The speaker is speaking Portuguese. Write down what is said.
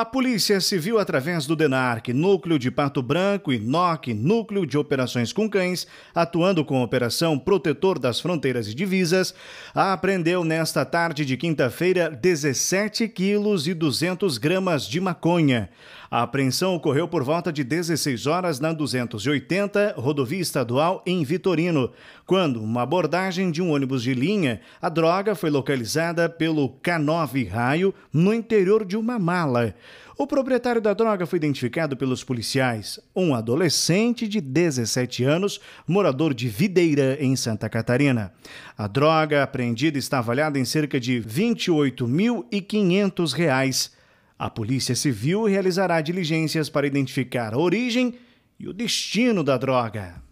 A Polícia Civil, através do DENARC, Núcleo de Pato Branco e NOC, Núcleo de Operações com Cães, atuando com a Operação Protetor das Fronteiras e Divisas, apreendeu nesta tarde de quinta-feira 17 quilos e 200 gramas de maconha. A apreensão ocorreu por volta de 16 horas na 280, rodovia estadual em Vitorino, quando uma abordagem de um ônibus de linha, a droga foi localizada pelo K9 Raio no interior de uma mala. O proprietário da droga foi identificado pelos policiais, um adolescente de 17 anos, morador de Videira, em Santa Catarina. A droga apreendida está avaliada em cerca de R$ 28.500. A Polícia Civil realizará diligências para identificar a origem e o destino da droga.